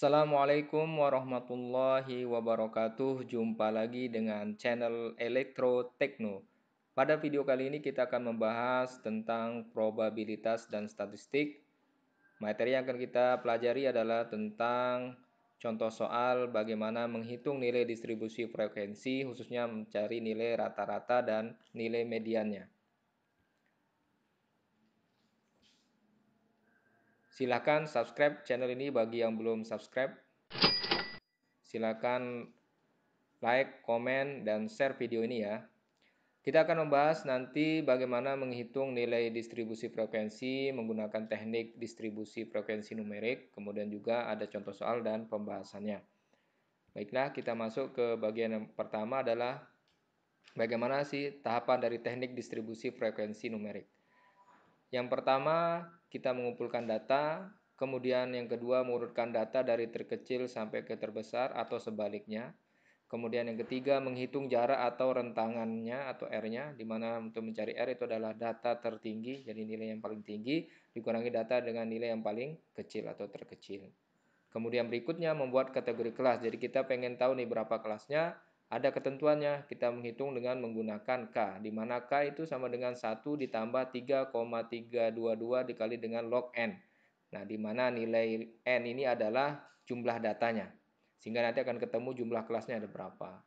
Assalamualaikum warahmatullahi wabarakatuh. Jumpa lagi dengan channel Elektro Tekno. Pada video kali ini kita akan membahas tentang probabilitas dan statistik. Materi yang akan kita pelajari adalah tentang contoh soal bagaimana menghitung nilai distribusi frekuensi khususnya mencari nilai rata-rata dan nilai mediannya. Silahkan subscribe channel ini bagi yang belum subscribe. Silahkan like, komen, dan share video ini ya. Kita akan membahas nanti bagaimana menghitung nilai distribusi frekuensi menggunakan teknik distribusi frekuensi numerik, kemudian juga ada contoh soal dan pembahasannya. Baiklah, kita masuk ke bagian yang pertama adalah bagaimana sih tahapan dari teknik distribusi frekuensi numerik. Yang pertama, kita mengumpulkan data, kemudian yang kedua mengurutkan data dari terkecil sampai ke terbesar atau sebaliknya. Kemudian yang ketiga menghitung jarak atau rentangannya atau R-nya di mana untuk mencari R itu adalah data tertinggi jadi nilai yang paling tinggi dikurangi data dengan nilai yang paling kecil atau terkecil. Kemudian berikutnya membuat kategori kelas. Jadi kita pengen tahu nih berapa kelasnya, ada ketentuannya, kita menghitung dengan menggunakan K, di mana K itu sama dengan 1 ditambah 3,322 dikali dengan log N. Nah, di mana nilai N ini adalah jumlah datanya. Sehingga nanti akan ketemu jumlah kelasnya ada berapa.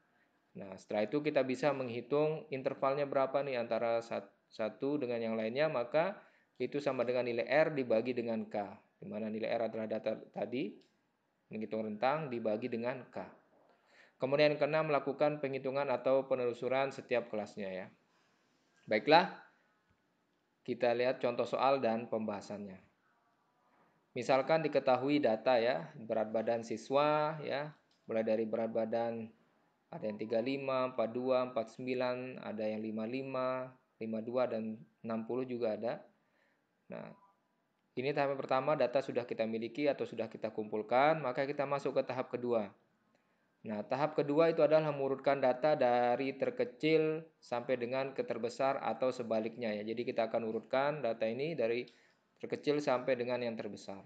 Nah, setelah itu kita bisa menghitung intervalnya berapa nih antara satu dengan yang lainnya, maka itu sama dengan nilai R dibagi dengan K. Di mana nilai R adalah data tadi, menghitung rentang dibagi dengan K. Kemudian yang keenam melakukan penghitungan atau penelusuran setiap kelasnya ya. Baiklah, kita lihat contoh soal dan pembahasannya. Misalkan diketahui data ya, berat badan siswa ya, mulai dari berat badan ada yang 35, 42, 49, ada yang 55, 52 dan 60 juga ada. Nah, ini tahap pertama data sudah kita miliki atau sudah kita kumpulkan, maka kita masuk ke tahap kedua Nah, tahap kedua itu adalah mengurutkan data dari terkecil sampai dengan keterbesar atau sebaliknya ya. Jadi kita akan urutkan data ini dari terkecil sampai dengan yang terbesar.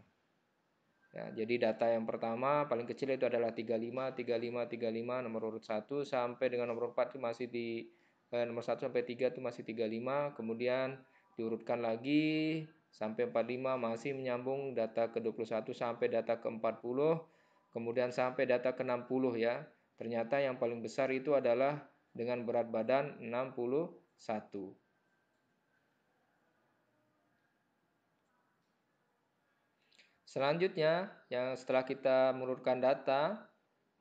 Ya, jadi data yang pertama paling kecil itu adalah 35, 35, 35 nomor urut 1 sampai dengan nomor 4 itu masih di eh, nomor 1 sampai 3 itu masih 35, kemudian diurutkan lagi sampai 45 masih menyambung data ke-21 sampai data ke-40 Kemudian sampai data ke-60 ya. Ternyata yang paling besar itu adalah dengan berat badan 61. Selanjutnya, yang setelah kita menurunkan data,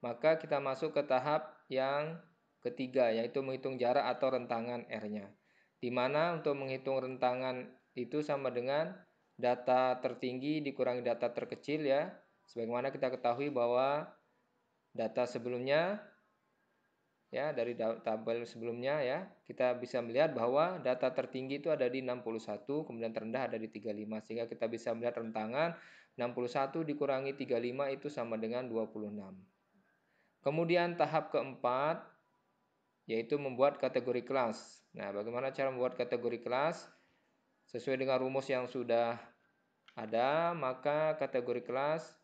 maka kita masuk ke tahap yang ketiga yaitu menghitung jarak atau rentangan R-nya. Di mana untuk menghitung rentangan itu sama dengan data tertinggi dikurangi data terkecil ya Sebagaimana kita ketahui bahwa data sebelumnya ya dari tabel sebelumnya ya kita bisa melihat bahwa data tertinggi itu ada di 61 kemudian terendah ada di 35 sehingga kita bisa melihat rentangan 61 dikurangi 35 itu sama dengan 26 kemudian tahap keempat yaitu membuat kategori kelas nah bagaimana cara membuat kategori kelas sesuai dengan rumus yang sudah ada maka kategori kelas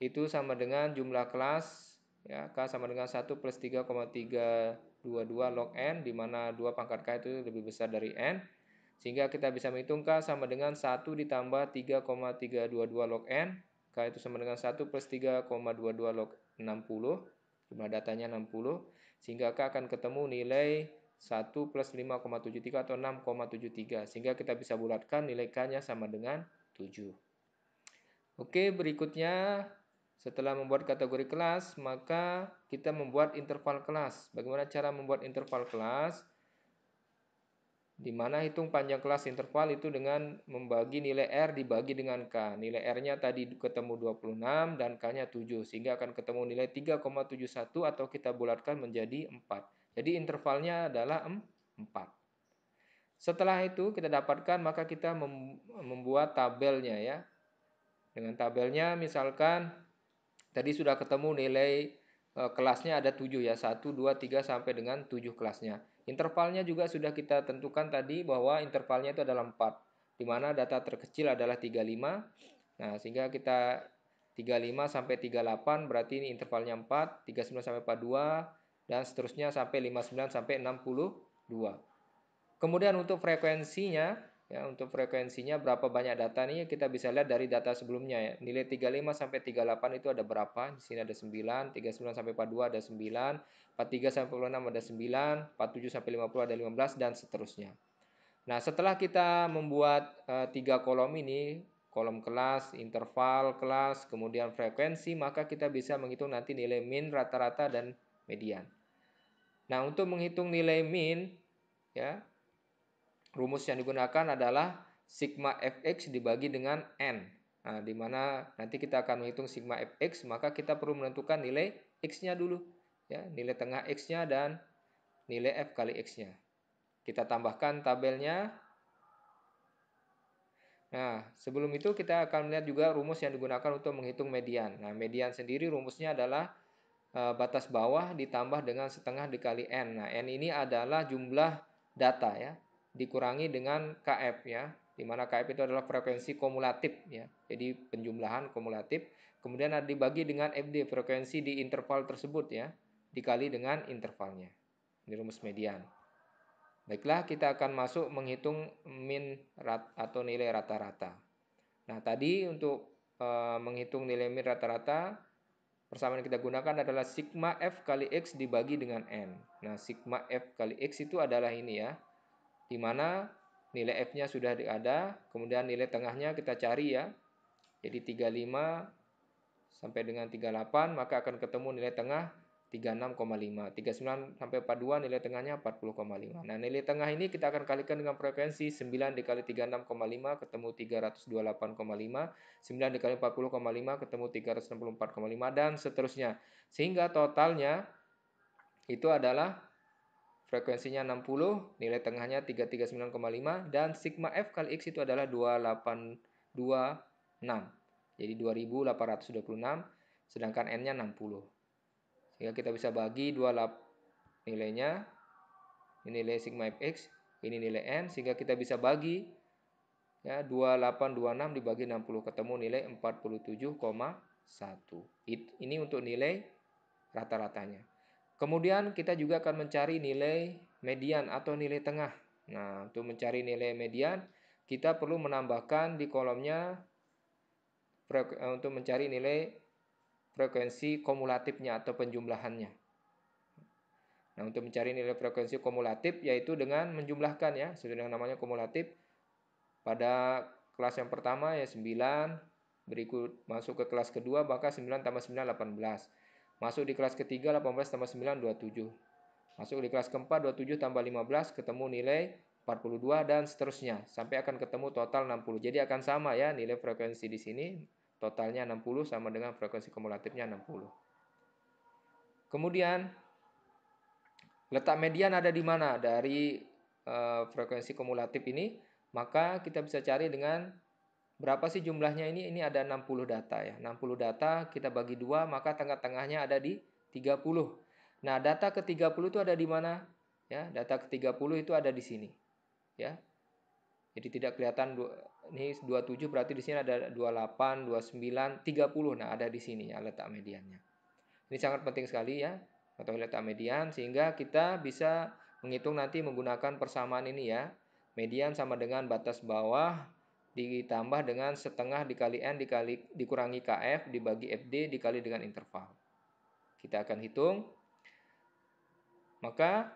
itu sama dengan jumlah kelas ya K sama dengan 1 plus 3,322 log N di mana 2 pangkat K itu lebih besar dari N sehingga kita bisa menghitung K sama dengan 1 ditambah 3,322 log N K itu sama dengan 1 plus 3,22 log 60 jumlah datanya 60 sehingga K akan ketemu nilai 1 plus 5,73 atau 6,73 sehingga kita bisa bulatkan nilai K nya sama dengan 7 Oke berikutnya setelah membuat kategori kelas, maka kita membuat interval kelas. Bagaimana cara membuat interval kelas? Di mana hitung panjang kelas interval itu dengan membagi nilai R dibagi dengan K. Nilai R-nya tadi ketemu 26 dan K-nya 7. Sehingga akan ketemu nilai 3,71 atau kita bulatkan menjadi 4. Jadi intervalnya adalah 4. Setelah itu kita dapatkan maka kita membuat tabelnya ya. Dengan tabelnya misalkan Tadi sudah ketemu nilai e, kelasnya ada 7 ya, 1, 2, 3 sampai dengan 7 kelasnya. Intervalnya juga sudah kita tentukan tadi bahwa intervalnya itu adalah 4, di mana data terkecil adalah 35. Nah, sehingga kita 35 sampai 38 berarti ini intervalnya 4, 39 sampai 42 dan seterusnya sampai 59 sampai 62. Kemudian untuk frekuensinya Ya, untuk frekuensinya berapa banyak data nih kita bisa lihat dari data sebelumnya ya. Nilai 35 sampai 38 itu ada berapa? Di sini ada 9, 39 sampai 42 ada 9, 43 sampai 46 ada 9, 47 sampai 50 ada 15 dan seterusnya. Nah, setelah kita membuat eh, tiga uh, kolom ini, kolom kelas, interval kelas, kemudian frekuensi, maka kita bisa menghitung nanti nilai min, rata-rata dan median. Nah, untuk menghitung nilai min ya rumus yang digunakan adalah sigma fx dibagi dengan n. Nah, di mana nanti kita akan menghitung sigma fx, maka kita perlu menentukan nilai x-nya dulu. Ya, nilai tengah x-nya dan nilai f kali x-nya. Kita tambahkan tabelnya. Nah, sebelum itu kita akan melihat juga rumus yang digunakan untuk menghitung median. Nah, median sendiri rumusnya adalah eh, batas bawah ditambah dengan setengah dikali n. Nah, n ini adalah jumlah data ya dikurangi dengan KF ya, di mana KF itu adalah frekuensi kumulatif ya. Jadi penjumlahan kumulatif, kemudian dibagi dengan FD frekuensi di interval tersebut ya, dikali dengan intervalnya. Ini rumus median. Baiklah, kita akan masuk menghitung min rat atau nilai rata-rata. Nah, tadi untuk e, menghitung nilai min rata-rata persamaan yang kita gunakan adalah sigma f kali x dibagi dengan n. Nah, sigma f kali x itu adalah ini ya, di mana nilai F-nya sudah ada, kemudian nilai tengahnya kita cari ya. Jadi 35 sampai dengan 38 maka akan ketemu nilai tengah 36,5. 39 sampai 42 nilai tengahnya 40,5. Nah, nilai tengah ini kita akan kalikan dengan frekuensi 9 dikali 36,5 ketemu 328,5, 9 dikali 40,5 ketemu 364,5 dan seterusnya. Sehingga totalnya itu adalah frekuensinya 60, nilai tengahnya 339,5 dan sigma f kali x itu adalah 2826. Jadi 2826 sedangkan n-nya 60. Sehingga kita bisa bagi 28 nilainya ini nilai sigma fx, ini nilai n sehingga kita bisa bagi ya 2826 dibagi 60 ketemu nilai 47,1. Ini untuk nilai rata-ratanya. Kemudian kita juga akan mencari nilai median atau nilai tengah. Nah, untuk mencari nilai median, kita perlu menambahkan di kolomnya eh, untuk mencari nilai frekuensi kumulatifnya atau penjumlahannya. Nah, untuk mencari nilai frekuensi kumulatif yaitu dengan menjumlahkan ya, sesuai namanya kumulatif. Pada kelas yang pertama ya 9, berikut masuk ke kelas kedua maka 9 tambah 9 18. Masuk di kelas ketiga 18 tambah 9 27. Masuk di kelas keempat 27 tambah 15 ketemu nilai 42 dan seterusnya sampai akan ketemu total 60. Jadi akan sama ya nilai frekuensi di sini totalnya 60 sama dengan frekuensi kumulatifnya 60. Kemudian letak median ada di mana dari uh, frekuensi kumulatif ini? Maka kita bisa cari dengan Berapa sih jumlahnya ini? Ini ada 60 data ya. 60 data kita bagi dua maka tengah-tengahnya ada di 30. Nah, data ke-30 itu ada di mana? Ya, data ke-30 itu ada di sini. Ya. Jadi tidak kelihatan dua ini 27 berarti di sini ada 28, 29, 30. Nah, ada di sini ya letak mediannya. Ini sangat penting sekali ya, atau letak median sehingga kita bisa menghitung nanti menggunakan persamaan ini ya. Median sama dengan batas bawah ditambah dengan setengah dikali N dikali, dikurangi KF dibagi FD dikali dengan interval. Kita akan hitung. Maka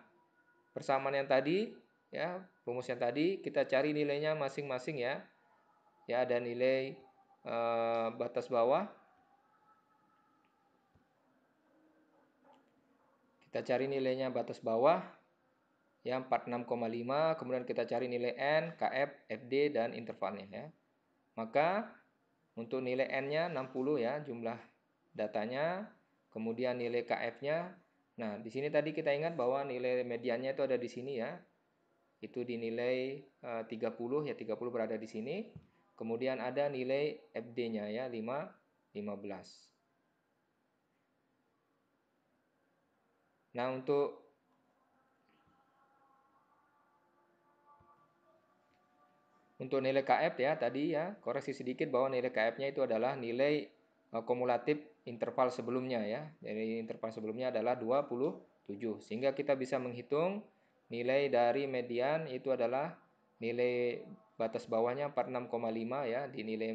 persamaan yang tadi, ya rumus yang tadi, kita cari nilainya masing-masing ya. Ya ada nilai eh, batas bawah. Kita cari nilainya batas bawah ya 46,5 kemudian kita cari nilai N, KF, FD dan intervalnya ya. Maka untuk nilai N-nya 60 ya jumlah datanya, kemudian nilai KF-nya. Nah, di sini tadi kita ingat bahwa nilai mediannya itu ada di sini ya. Itu dinilai e, eh, 30 ya 30 berada di sini. Kemudian ada nilai FD-nya ya 5 15. Nah, untuk Untuk nilai KF ya tadi ya, koreksi sedikit bahwa nilai KF-nya itu adalah nilai eh, kumulatif interval sebelumnya ya. Jadi interval sebelumnya adalah 27 sehingga kita bisa menghitung nilai dari median itu adalah nilai batas bawahnya 46,5 ya di nilai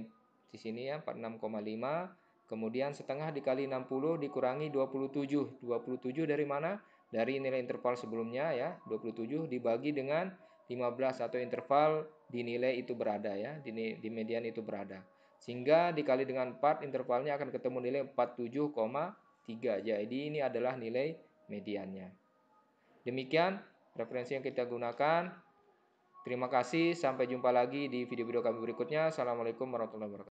di sini ya 46,5 kemudian setengah dikali 60 dikurangi 27 27 dari mana dari nilai interval sebelumnya ya 27 dibagi dengan 15 atau interval dinilai itu berada ya, di, di median itu berada. Sehingga dikali dengan 4 intervalnya akan ketemu nilai 47,3. Jadi ini adalah nilai mediannya. Demikian referensi yang kita gunakan. Terima kasih, sampai jumpa lagi di video-video kami berikutnya. Assalamualaikum warahmatullahi wabarakatuh.